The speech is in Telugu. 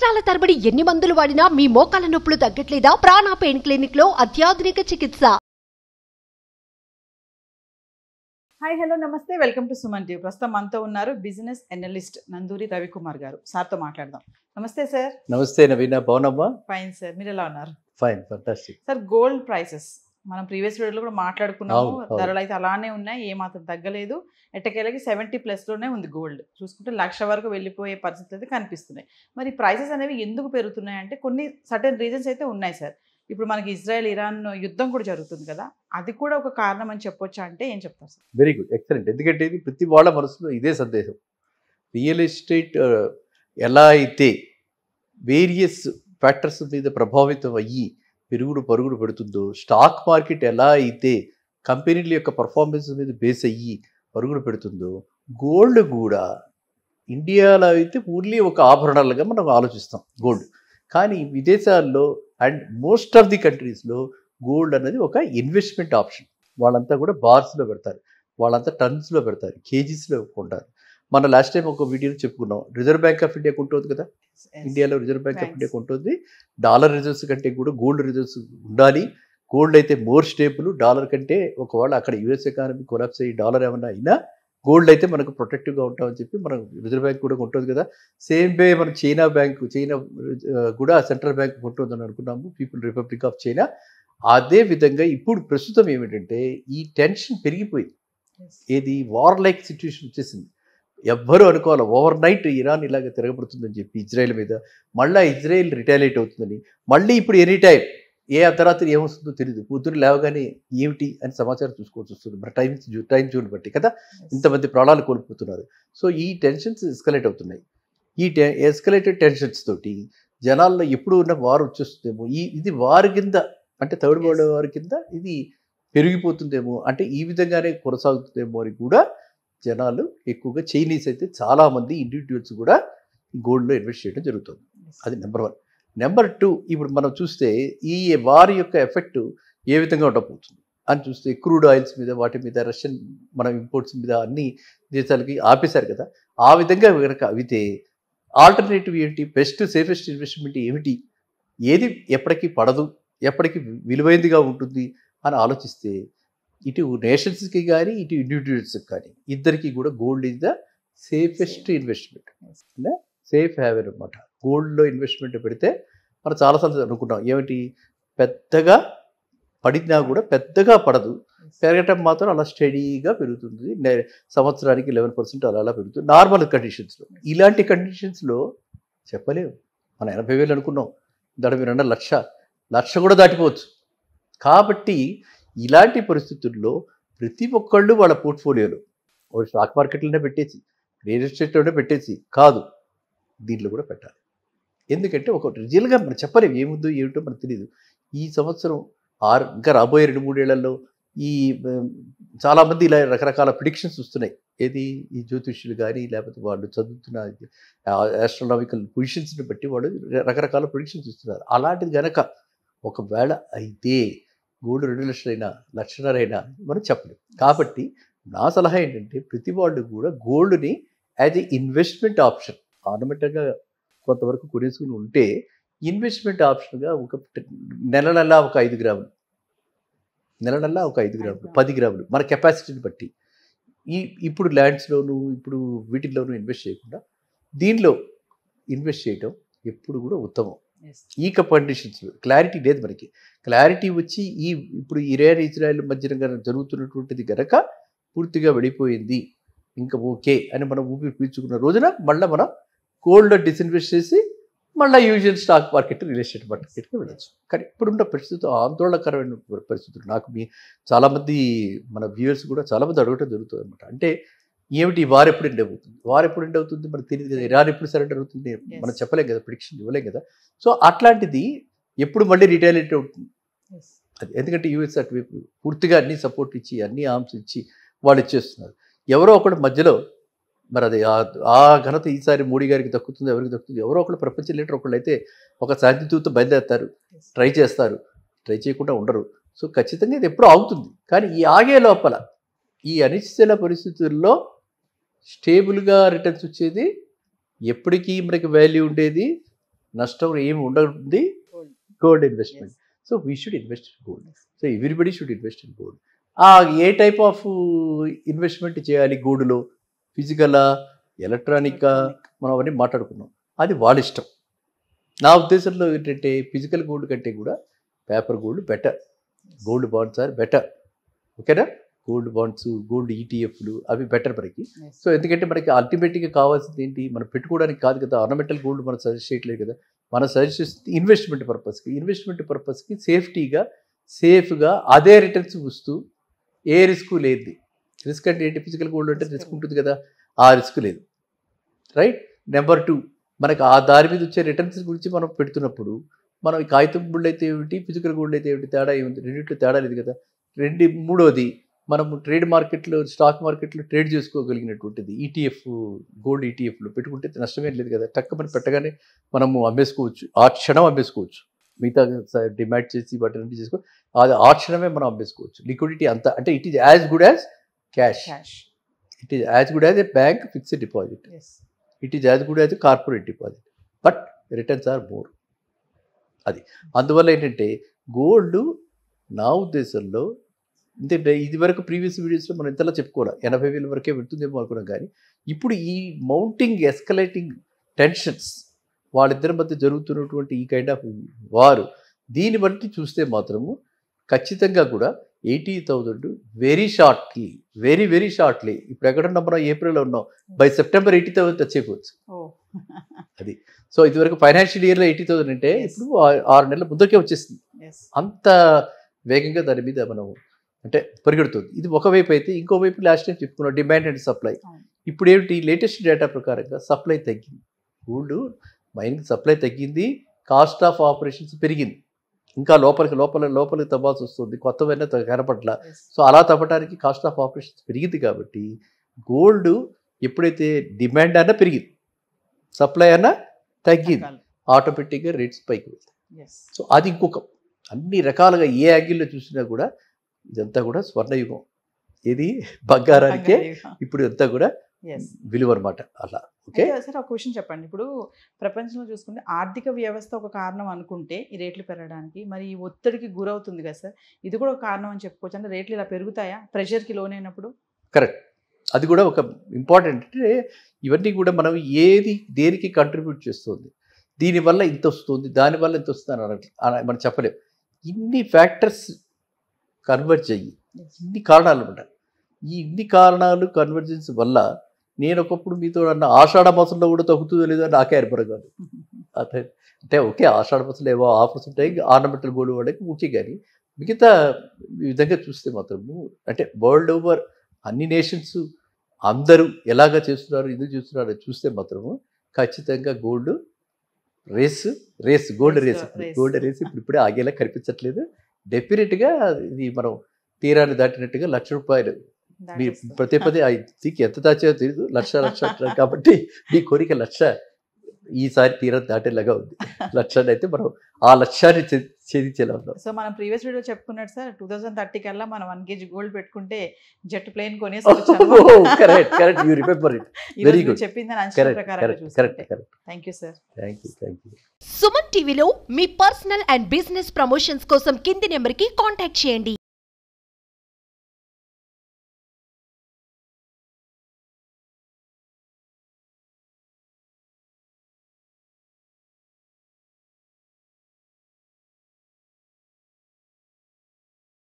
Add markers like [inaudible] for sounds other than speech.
సంవత్సరాల తరబడి ఎన్ని మందులు వాడినా మీ మోకాల నొప్పులు తగ్గట్లేదా ప్రాణ పెయిన్ క్లినిక్ లో అత్యాధునిక చికిత్స హాయ్ హలో నమస్తే వెల్కమ్ టు సుమన్ టీవీ ప్రస్తుతం మనతో ఉన్నారు బిజినెస్ ఎనలిస్ట్ నందూరి రవికుమార్ గారు సార్తో మాట్లాడదాం నమస్తే సార్ నమస్తే నవీన బాగున్నా ఫైన్ సార్ మీరు ఎలా ఉన్నారు fine fantastic sir gold prices మనం ప్రీవియస్ వీడియోలో కూడా మాట్లాడుకున్నాము ధరలు అయితే అలానే ఉన్నాయి ఏమాత్రం తగ్గలేదు ఎట్టకేళ్ళకి సెవెంటీ ప్లస్లోనే ఉంది గోల్డ్ చూసుకుంటే లక్ష వరకు వెళ్ళిపోయే పరిస్థితి అయితే కనిపిస్తున్నాయి మరి ప్రైసెస్ అనేవి ఎందుకు పెరుగుతున్నాయి అంటే కొన్ని సర్టెన్ రీజన్స్ అయితే ఉన్నాయి సార్ ఇప్పుడు మనకి ఇజ్రాయెల్ ఇరాన్ యుద్ధం కూడా జరుగుతుంది కదా అది కూడా ఒక కారణం అని చెప్పొచ్చా అంటే ఏం చెప్తారు సార్ వెరీ గుడ్ ఎక్సలెంట్ ఎందుకంటే ఇది ప్రతి వాళ్ళ మనసులో ఇదే సందేహం రియల్ ఎస్టేట్ ఎలా అయితే వేరియస్ ఫ్యాక్టర్స్ మీద ప్రభావితం అయ్యి పెరుగుడు పరుగుడు పెడుతుందో స్టాక్ మార్కెట్ ఎలా అయితే కంపెనీల యొక్క పర్ఫార్మెన్స్ మీద బేస్ అయ్యి పరుగుడు పెడుతుందో గోల్డ్ కూడా ఇండియాలో అయితే ఓన్లీ ఒక ఆభరణాలుగా మనం ఆలోచిస్తాం గోల్డ్ కానీ విదేశాల్లో అండ్ మోస్ట్ ఆఫ్ ది కంట్రీస్లో గోల్డ్ అనేది ఒక ఇన్వెస్ట్మెంట్ ఆప్షన్ వాళ్ళంతా కూడా బార్స్లో పెడతారు వాళ్ళంతా టన్స్లో పెడతారు కేజీస్లో కొంటారు మన లాస్ట్ టైం ఒక వీడియోలో చెప్పుకున్నాం రిజర్వ్ బ్యాంక్ ఆఫ్ ఇండియా కొంటుంది కదా ఇండియాలో రిజర్వ్ బ్యాంక్ ఆఫ్ ఇండియా ఉంటుంది డాలర్ రిజర్వ్స్ కంటే కూడా గోల్డ్ రిజర్వ్స్ ఉండాలి గోల్డ్ అయితే మోర్ స్టేబుల్ డాలర్ కంటే ఒకవేళ అక్కడ యుఎస్ ఎకానమీ కొలాప్స్ అయ్యి డాలర్ ఏమైనా అయినా గోల్డ్ అయితే మనకు ప్రొటెక్టివ్గా ఉంటామని చెప్పి మనం రిజర్వ్ బ్యాంక్ కూడా ఉంటుంది కదా సేమ్ వే మన చైనా బ్యాంకు చైనా కూడా సెంట్రల్ బ్యాంక్ ఉంటుందని అనుకున్నాము పీపుల్ రిపబ్లిక్ ఆఫ్ చైనా అదే విధంగా ఇప్పుడు ప్రస్తుతం ఏమిటంటే ఈ టెన్షన్ పెరిగిపోయింది ఏది వార్ లైక్ సిచ్యువేషన్ వచ్చేసింది ఎవ్వరూ అనుకోవాలి ఓవర్ నైట్ ఇరాన్ ఇలాగ తిరగబడుతుందని చెప్పి ఇజ్రాయెల్ మీద మళ్ళీ ఇజ్రాయెల్ రిటాలియేట్ అవుతుందని మళ్ళీ ఇప్పుడు ఎనీ టైం ఏ అర్ధరాత్రి ఏమొస్తుందో తెలియదు కూతురు లేవగానే ఏమిటి అని సమాచారం చూసుకోవాల్సి వస్తుంది మరి టైం టైం జూన్ బట్టి కదా ఇంతమంది ప్రాణాలు కోల్పోతున్నారు సో ఈ టెన్షన్స్ ఎస్కలేట్ అవుతున్నాయి ఈ టె ఎస్కలేటెడ్ టెన్షన్స్ తోటి జనాల్లో ఎప్పుడు ఉన్న వారు వచ్చేస్తుందేమో ఈ ఇది వారి కింద అంటే థర్డ్ వరల్డ్ వారి కింద ఇది పెరిగిపోతుందేమో అంటే ఈ విధంగానే కొనసాగుతుందేమో అని కూడా జనాలు ఎక్కువగా చైనీస్ అయితే చాలామంది ఇండివిజువల్స్ కూడా గోల్డ్లో ఇన్వెస్ట్ చేయడం జరుగుతుంది అది నెంబర్ వన్ నెంబర్ టూ ఇప్పుడు మనం చూస్తే ఈ వారి యొక్క ఎఫెక్ట్ ఏ విధంగా ఉండబోతుంది అని చూస్తే క్రూడ్ ఆయిల్స్ మీద వాటి మీద రష్యన్ మనం ఇంపోర్ట్స్ మీద అన్ని దేశాలకి ఆపేశారు కదా ఆ విధంగా కనుక అవితే ఆల్టర్నేటివ్ ఏంటి బెస్ట్ సేఫెస్ట్ ఇన్వెస్ట్మెంట్ ఏమిటి ఏది ఎప్పటికీ పడదు ఎప్పటికీ విలువైనదిగా ఉంటుంది అని ఆలోచిస్తే ఇటు నేషన్స్కి కానీ ఇటు ఇండివిజువల్స్కి కానీ ఇద్దరికి కూడా gold is the safest investment అంటే సేఫ్ హ్యావెన్ అనమాట గోల్డ్లో ఇన్వెస్ట్మెంట్ పెడితే మనం చాలాసార్లు అనుకుంటాం ఏమిటి పెద్దగా పడినా కూడా పెద్దగా పడదు పెరగటం మాత్రం అలా స్టడీగా పెరుగుతుంది సంవత్సరానికి లెవెన్ పర్సెంట్ అలా అలా పెరుగుతుంది నార్మల్ కండిషన్స్లో ఇలాంటి కండిషన్స్లో చెప్పలేవు మనం ఎనభై వేలు అనుకున్నాం దాని రెండు లక్ష లక్ష కూడా దాటిపోవచ్చు కాబట్టి ఇలాంటి పరిస్థితుల్లో ప్రతి ఒక్కళ్ళు వాళ్ళ పోర్ట్ఫోలియోలు ఒక స్టాక్ మార్కెట్లోనే పెట్టేసి రియల్ ఎస్టేట్లోనే పెట్టేసి కాదు దీంట్లో కూడా పెట్టాలి ఎందుకంటే ఒక రియల్గా మనం చెప్పలేము ఏముందో ఏమిటో మనకు తెలియదు ఈ సంవత్సరం ఆరు ఇంకా రాబోయే రెండు మూడేళ్లలో ఈ చాలామంది ఇలా రకరకాల ప్రిడిక్షన్స్ వస్తున్నాయి ఏది ఈ జ్యోతిష్యులు కానీ లేకపోతే వాళ్ళు చదువుతున్న ఆస్ట్రానామికల్ పొజిషన్స్ని బట్టి వాళ్ళు రకరకాల ప్రొడిక్షన్స్ ఇస్తున్నారు అలాంటిది కనుక ఒకవేళ అయితే గోల్డ్ రెండు లక్షలైనా లక్షన్నరైనా మనం చెప్పలేము కాబట్టి నా సలహా ఏంటంటే ప్రతి వాళ్ళు కూడా గోల్డ్ని యాజ్ ఎ ఇన్వెస్ట్మెంట్ ఆప్షన్ ఆటోమేటిక్గా కొంతవరకు కొనేసుకుని ఉంటే ఇన్వెస్ట్మెంట్ ఆప్షన్గా ఒక నెల నెల ఒక ఐదు గ్రాములు నెల నెల ఒక ఐదు గ్రాములు పది గ్రాములు మన కెపాసిటీని బట్టి ఈ ఇప్పుడు ల్యాండ్స్లోను ఇప్పుడు వీటిల్లోనూ ఇన్వెస్ట్ చేయకుండా దీనిలో ఇన్వెస్ట్ చేయటం ఎప్పుడు కూడా ఉత్తమం ఈ కండిషన్స్ క్లారిటీ లేదు మనకి క్లారిటీ వచ్చి ఈ ఇప్పుడు ఇరాన్ ఇజ్రాయెల్ మధ్యన కనుక జరుగుతున్నటువంటిది గనక పూర్తిగా వెళ్ళిపోయింది ఇంకా ఓకే అని మనం ఊపిరి పీల్చుకున్న రోజున మళ్ళీ మనం గోల్డ్ డిస్ఇన్వెస్ట్ చేసి మళ్ళీ usual stock market real estate మార్కెట్కి వెళ్ళచ్చు కానీ ఇప్పుడున్న పరిస్థితి ఆందోళనకరమైన పరిస్థితులు నాకు మీ చాలామంది మన వ్యూవర్స్ కూడా చాలామంది అడగటం జరుగుతుంది అనమాట అంటే ఏమిటి వారు ఎప్పుడు ఎండ్ అవుతుంది వారు ఎప్పుడు ఎండ్ అవుతుంది మనకు తెలియదు కదా ఇరాన్ ఎప్పుడు సరెండర్ అవుతుంది మనం చెప్పలేం కదా ప్రిడిక్షన్ ఇవ్వలేం కదా సో అట్లాంటిది ఎప్పుడు మళ్ళీ రిటైలేట్ అవుతుంది అది ఎందుకంటే యూఎస్ అటువైపు పూర్తిగా అన్ని సపోర్ట్ ఇచ్చి అన్ని ఆర్మ్స్ ఇచ్చి వాళ్ళు ఇచ్చేస్తున్నారు ఎవరో ఒకటి మధ్యలో మరి అది ఆ ఘనత ఈసారి మోడీ గారికి దక్కుతుంది ఎవరికి దక్కుతుంది ఎవరో ఒకళ్ళు ప్రపంచ లీడర్ ఒకళ్ళు అయితే ఒక శాంతిదూత బయలుదేరుతారు ట్రై చేస్తారు ట్రై చేయకుండా ఉండరు సో ఖచ్చితంగా ఇది ఎప్పుడూ అవుతుంది కానీ ఈ ఆగే లోపల ఈ అనిశ్చిత పరిస్థితుల్లో స్టేబుల్గా రిటర్న్స్ వచ్చేది ఎప్పటికీ మనకి వాల్యూ ఉండేది నష్టం ఏమి ఉండదు gold investment so we should invest in gold so everybody should invest in gold ఆ ఏ టైప్ ఆఫ్ ఇన్వెస్ట్మెంట్ చేయాలి గోల్డ్లో ఫిజికలా ఎలక్ట్రానిక్గా మనం అవన్నీ మాట్లాడుకున్నాం అది వాళ్ళ ఇష్టం నా ఉద్దేశంలో ఏంటంటే ఫిజికల్ గోల్డ్ కంటే కూడా paper gold better gold bonds are better ఓకేనా గోల్డ్ బాండ్స్ గోల్డ్ ఈటీఎఫ్లు e అవి బెటర్ మనకి సో ఎందుకంటే మనకి అల్టిమేట్గా కావాల్సింది ఏంటి మనం పెట్టుకోవడానికి కాదు కదా ఆర్నమెంటల్ గోల్డ్ మనం సజెస్ట్ చేయట్లేదు కదా మనం సజెస్ట్ చేస్తుంది ఇన్వెస్ట్మెంట్ పర్పస్కి ఇన్వెస్ట్మెంట్ పర్పస్కి సేఫ్టీగా సేఫ్గా అదే రిటర్న్స్ వస్తూ ఏ రిస్క్ లేదు రిస్క్ అంటే ఏంటి ఫిజికల్ గోల్డ్ అంటే రిస్క్ ఉంటుంది కదా ఆ రిస్క్ లేదు రైట్ నెంబర్ టూ మనకు ఆ దారి మీద వచ్చే రిటర్న్స్ గురించి మనం పెడుతున్నప్పుడు మనం కాగితం గుళ్ళు అయితే ఏమిటి ఫిజికల్ గోల్డ్ అయితే ఏమిటి తేడా ఏమిటి రెండింటిలో తేడా లేదు కదా రెండు మూడోది మనము ట్రేడ్ మార్కెట్లో స్టాక్ మార్కెట్లో ట్రేడ్ చేసుకోగలిగినటువంటిది ఈటీఎఫ్ e గోల్డ్ ఈటీఎఫ్లో e పెట్టుకుంటే నష్టమేం లేదు కదా టక్క మనం పెట్టగానే మనము అమ్మేసుకోవచ్చు ఆ క్షణం అమ్మేసుకోవచ్చు మిగతా డిమాండ్ చేసి వాటి నుండి చేసుకో అది ఆ క్షణమే మనం అమ్మేసుకోవచ్చు లిక్విడిటీ అంతా అంటే it is as good as cash it is as good as a bank fixed deposit it is as good as corporate deposit but returns are more అది అందువల్ల ఏంటంటే గోల్డ్ నా ఉద్దేశంలో ఎందుకంటే ఇది వరకు ప్రీవియస్ వీడియోస్లో మనం ఇంతలా చెప్పుకోవాలి ఎనభై వేల వరకే పెడుతుందేమో అనుకున్నాం కానీ ఇప్పుడు ఈ మౌంటింగ్ ఎస్కలేటింగ్ టెన్షన్స్ వాళ్ళిద్దరి మధ్య జరుగుతున్నటువంటి ఈ కైండ్ ఆఫ్ వారు దీన్ని బట్టి చూస్తే మాత్రము ఖచ్చితంగా కూడా eighty thousand very shortly very very shortly ఇప్పుడు ఎక్కడున్నా మనం ఏప్రిల్లో ఉన్నాం by September eighty thousand touch అయిపోవచ్చు అది సో ఇదివరకు ఫైనాన్షియల్ ఇయర్లో ఎయిటీ థౌసండ్ అంటే ఇప్పుడు ఆరు నెలల ముందుకే వచ్చేసింది అంత వేగంగా దాని మీద మనం అంటే పరిగెడుతుంది ఇది ఒకవైపు అయితే ఇంకోవైపు లాస్ట్ టైం చెప్పుకున్నాం డిమాండ్ అండ్ సప్లై ఇప్పుడు ఏమిటి లేటెస్ట్ డేటా ప్రకారంగా సప్లై తగ్గింది గోల్డ్ మైనింగ్ సప్లై తగ్గింది కాస్ట్ ఆఫ్ ఆపరేషన్స్ పెరిగింది ఇంకా లోపలికి లోపల లోపలికి తవ్వాల్సి వస్తుంది కొత్తవైనా కనపడాల సో అలా తవ్వడానికి కాస్ట్ ఆఫ్ ఆపరేషన్స్ పెరిగింది కాబట్టి గోల్డ్ ఎప్పుడైతే డిమాండ్ అన్నా పెరిగింది సప్లై అన్నా తగ్గింది ఆటోమేటిక్గా రేట్స్ పైకి వెళ్తాయి సో అది ఇంకొక అన్ని రకాలుగా ఏ యాంగిల్లో చూసినా కూడా ఇదంతా కూడా స్వర్ణయుగం ఇది బంగారానికే ఇప్పుడు ఇదంతా కూడా విలువ అనమాట అలా ఓకే సార్ ఒక క్వశ్చన్ చెప్పండి ఇప్పుడు ప్రపంచంలో చూసుకుంటే ఆర్థిక వ్యవస్థ ఒక కారణం అనుకుంటే ఈ రేట్లు పెరగడానికి మరి ఈ ఒత్తిడికి గురవుతుంది కదా సార్ ఇది కూడా ఒక కారణం అని చెప్పుకోవచ్చు అంటే రేట్లు ఇలా పెరుగుతాయా ప్రెషర్కి లోనైనప్పుడు కరెక్ట్ అది కూడా ఒక ఇంపార్టెంట్ అంటే ఇవన్నీ కూడా మనం ఏది దేనికి కంట్రిబ్యూట్ చేస్తుంది దీనివల్ల ఇంత వస్తుంది దానివల్ల ఇంత వస్తుంది అని మనం చెప్పలేము ఇన్ని ఫ్యాక్టర్స్ కన్వర్ట్ చెయ్యి ఇన్ని కారణాలు అనమాట ఈ ఇన్ని కారణాలు కన్వర్జెన్స్ వల్ల నేను ఒకప్పుడు మీతో అన్న ఆషాఢ మాసంలో కూడా తగ్గుతుందో లేదో నాకే అర్పణ కాదు [laughs] అంటే ఓకే ఆషాఢ మాసంలో ఏవో ఆఫర్స్ ఉంటాయి ఆర్నమెంటల్ గోల్డ్ వాళ్ళకి ముఖ్యం కానీ మిగతా ఈ విధంగా చూస్తే మాత్రము అంటే వరల్డ్ ఓవర్ అన్ని నేషన్స్ అందరూ ఎలాగ చేస్తున్నారు ఎందుకు చూస్తున్నారు చూస్తే మాత్రము ఖచ్చితంగా gold race race gold race gold race ఇప్పుడు ఇప్పుడే ఆగేలా కనిపించట్లేదు డెఫినెట్గా ఇది మనం తీరాన్ని దాటినట్టుగా లక్ష రూపాయలు మీ ప్రతి పది తీకి ఎంత దాచాయో తెలియదు లక్ష లక్ష కాబట్టి మీ కోరిక లక్ష ఈసారి తీరం దాటేలాగా ఉంది [laughs] లక్ష్యాన్ని అయితే మనం ఆ లక్ష్యాన్ని చేతి చెలవుతాం సో మనం ప్రీవియస్ వీడియో చెప్పుకున్నట్టు సార్ టూ థౌసండ్ థర్టీ కల్లా మనం వన్ కేజీ గోల్డ్ పెట్టుకుంటే జెట్ ప్లేన్ కొనేసి వెరీ గుడ్ [laughs] చెప్పింది thank you sir thank you thank you Suman టీవీలో మీ పర్సనల్ అండ్ బిజినెస్ ప్రమోషన్స్ కోసం కింది నెంబర్కి కాంటాక్ట్ చేయండి